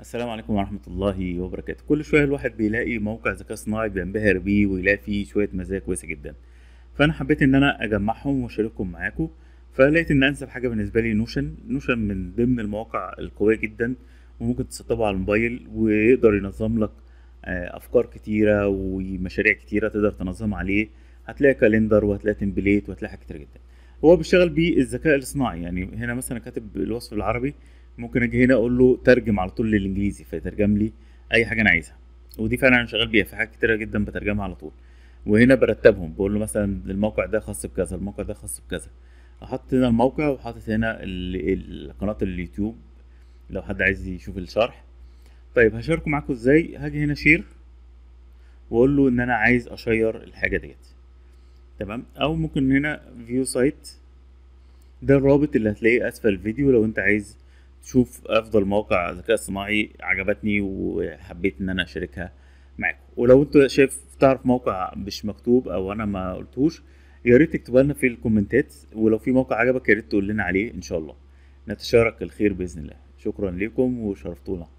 السلام عليكم ورحمة الله وبركاته كل شوية الواحد بيلاقي موقع ذكاء صناعي بينبهر بيه ويلاقي فيه شوية مزايا كويسة جدا فأنا حبيت إن أنا أجمعهم وأشاركهم معاكم فلقيت إن أنسب حاجة بالنسبة لي نوشن نوشن من ضمن المواقع القوية جدا وممكن تسطبه على الموبايل ويقدر ينظم لك آه، أفكار كتيرة ومشاريع كتيرة تقدر تنظم عليه هتلاقي كالندر وهتلاقي تمبليت وهتلاقي حاجات كتير جدا هو بيشتغل بالذكاء الاصطناعي يعني هنا مثلا كاتب الوصف العربي ممكن اجي هنا اقول له ترجم على طول للانجليزي فيترجم لي اي حاجه انا عايزها ودي فعلا انا شغال بيها في حاجات كتيره جدا بترجمها على طول وهنا برتبهم بقول له مثلا الموقع ده خاص بكذا الموقع ده خاص بكذا احط هنا الموقع وحاطط هنا قناه اليوتيوب لو حد عايز يشوف الشرح طيب هشاركه معاكم ازاي هاجي هنا شير واقول له ان انا عايز اشير الحاجه ديت تمام او ممكن هنا فيو سايت ده الرابط اللي هتلاقيه اسفل الفيديو لو انت عايز تشوف افضل مواقع ذكاء اصطناعي عجبتني وحبيت ان انا اشاركها معاكم ولو انت شايف تعرف موقع مش مكتوب او انا ما قلتوش يا ريت تكتب لنا في الكومنتات ولو في موقع عجبك يا ريت تقول لنا عليه ان شاء الله نتشارك الخير باذن الله شكرا لكم وشرفتونا